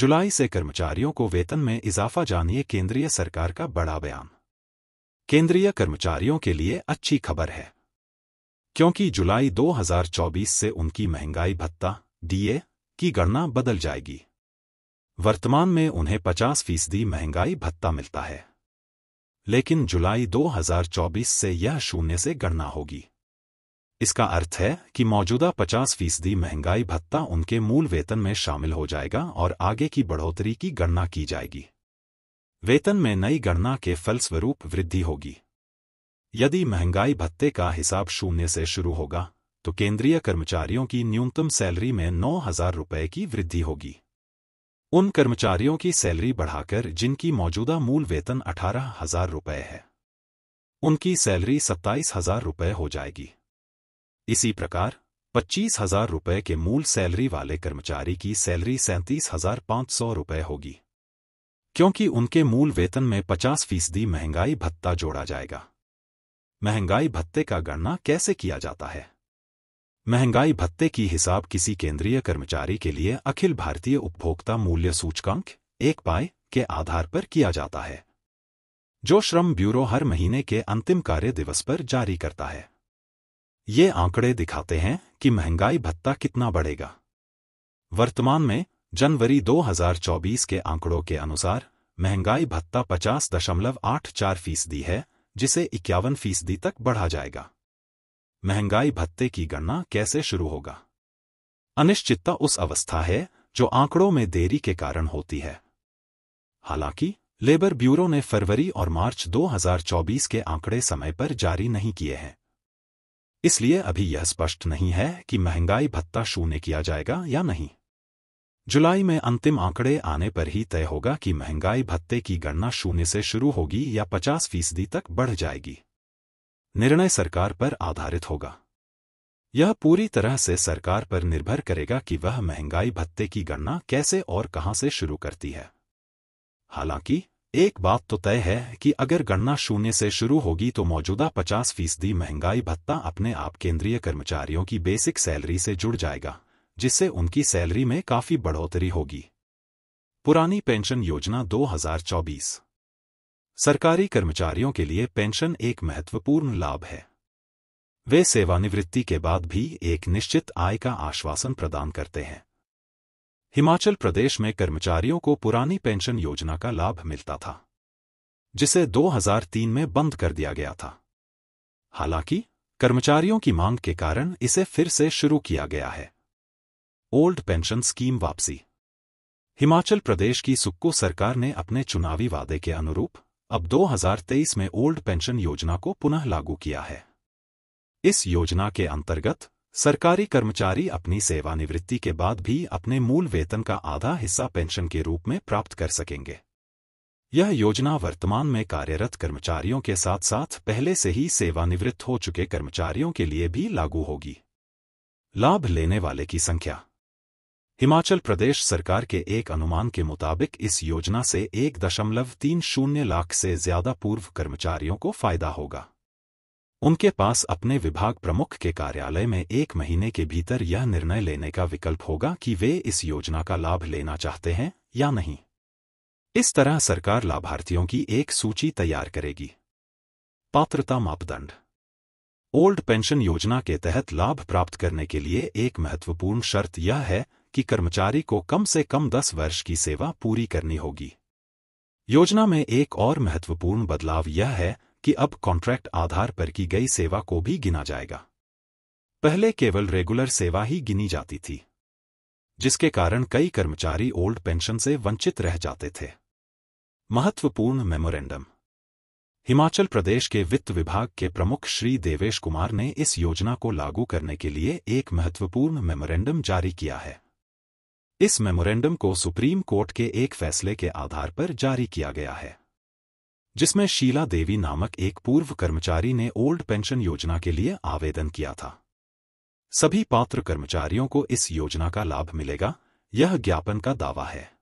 जुलाई से कर्मचारियों को वेतन में इजाफा जानिए केंद्रीय सरकार का बड़ा बयान केंद्रीय कर्मचारियों के लिए अच्छी खबर है क्योंकि जुलाई 2024 से उनकी महंगाई भत्ता डीए की गणना बदल जाएगी वर्तमान में उन्हें 50 फीसदी महंगाई भत्ता मिलता है लेकिन जुलाई 2024 से यह शून्य से गणना होगी इसका अर्थ है कि मौजूदा 50 फीसदी महंगाई भत्ता उनके मूल वेतन में शामिल हो जाएगा और आगे की बढ़ोतरी की गणना की जाएगी वेतन में नई गणना के फलस्वरूप वृद्धि होगी यदि महंगाई भत्ते का हिसाब शून्य से शुरू होगा तो केंद्रीय कर्मचारियों की न्यूनतम सैलरी में नौ हजार रुपये की वृद्धि होगी उन कर्मचारियों की सैलरी बढ़ाकर जिनकी मौजूदा मूल वेतन अठारह हजार रुपये है उनकी सैलरी सत्ताईस हजार रुपये हो जाएगी इसी प्रकार पच्चीस हजार रुपये के मूल सैलरी वाले कर्मचारी की सैलरी सैंतीस हजार पाँच सौ रुपये होगी क्योंकि उनके मूल वेतन में पचास फीसदी महंगाई भत्ता जोड़ा जाएगा महंगाई भत्ते का गणना कैसे किया जाता है महंगाई भत्ते की हिसाब किसी केंद्रीय कर्मचारी के लिए अखिल भारतीय उपभोक्ता मूल्य सूचकांक एक पाए के आधार पर किया जाता है जो श्रम ब्यूरो हर महीने के अंतिम कार्य दिवस पर जारी करता है ये आंकड़े दिखाते हैं कि महंगाई भत्ता कितना बढ़ेगा वर्तमान में जनवरी 2024 के आंकड़ों के अनुसार महंगाई भत्ता पचास दशमलव आठ चार फीसदी है जिसे इक्यावन फीसदी तक बढ़ा जाएगा महंगाई भत्ते की गणना कैसे शुरू होगा अनिश्चितता उस अवस्था है जो आंकड़ों में देरी के कारण होती है हालांकि लेबर ब्यूरो ने फरवरी और मार्च 2024 के आंकड़े समय पर जारी नहीं किए हैं इसलिए अभी यह स्पष्ट नहीं है कि महंगाई भत्ता शून्य किया जाएगा या नहीं जुलाई में अंतिम आंकड़े आने पर ही तय होगा कि महंगाई भत्ते की गणना शून्य से शुरू होगी या 50 फीसदी तक बढ़ जाएगी निर्णय सरकार पर आधारित होगा यह पूरी तरह से सरकार पर निर्भर करेगा कि वह महंगाई भत्ते की गणना कैसे और कहां से शुरू करती है हालांकि एक बात तो तय है कि अगर गणना शून्य से शुरू होगी तो मौजूदा 50 फीसदी महंगाई भत्ता अपने आप केंद्रीय कर्मचारियों की बेसिक सैलरी से जुड़ जाएगा जिससे उनकी सैलरी में काफी बढ़ोतरी होगी पुरानी पेंशन योजना 2024 सरकारी कर्मचारियों के लिए पेंशन एक महत्वपूर्ण लाभ है वे सेवानिवृत्ति के बाद भी एक निश्चित आय का आश्वासन प्रदान करते हैं हिमाचल प्रदेश में कर्मचारियों को पुरानी पेंशन योजना का लाभ मिलता था जिसे 2003 में बंद कर दिया गया था हालांकि कर्मचारियों की मांग के कारण इसे फिर से शुरू किया गया है ओल्ड पेंशन स्कीम वापसी हिमाचल प्रदेश की सुक्को सरकार ने अपने चुनावी वादे के अनुरूप अब 2023 में ओल्ड पेंशन योजना को पुनः लागू किया है इस योजना के अंतर्गत सरकारी कर्मचारी अपनी सेवानिवृत्ति के बाद भी अपने मूल वेतन का आधा हिस्सा पेंशन के रूप में प्राप्त कर सकेंगे यह योजना वर्तमान में कार्यरत कर्मचारियों के साथ साथ पहले से ही सेवानिवृत्त हो चुके कर्मचारियों के लिए भी लागू होगी लाभ लेने वाले की संख्या हिमाचल प्रदेश सरकार के एक अनुमान के मुताबिक इस योजना से एक दशमलव तीन शून्य लाख से ज्यादा पूर्व कर्मचारियों को फायदा होगा उनके पास अपने विभाग प्रमुख के कार्यालय में एक महीने के भीतर यह निर्णय लेने का विकल्प होगा कि वे इस योजना का लाभ लेना चाहते हैं या नहीं इस तरह सरकार लाभार्थियों की एक सूची तैयार करेगी पात्रता मापदंड ओल्ड पेंशन योजना के तहत लाभ प्राप्त करने के लिए एक महत्वपूर्ण शर्त यह है कि कर्मचारी को कम से कम दस वर्ष की सेवा पूरी करनी होगी योजना में एक और महत्वपूर्ण बदलाव यह है कि अब कॉन्ट्रैक्ट आधार पर की गई सेवा को भी गिना जाएगा पहले केवल रेगुलर सेवा ही गिनी जाती थी जिसके कारण कई कर्मचारी ओल्ड पेंशन से वंचित रह जाते थे महत्वपूर्ण मेमोरेंडम हिमाचल प्रदेश के वित्त विभाग के प्रमुख श्री देवेश कुमार ने इस योजना को लागू करने के लिए एक महत्वपूर्ण मेमोरेंडम जारी किया है इस मेमोरेंडम को सुप्रीम कोर्ट के एक फैसले के आधार पर जारी किया गया है जिसमें शीला देवी नामक एक पूर्व कर्मचारी ने ओल्ड पेंशन योजना के लिए आवेदन किया था सभी पात्र कर्मचारियों को इस योजना का लाभ मिलेगा यह ज्ञापन का दावा है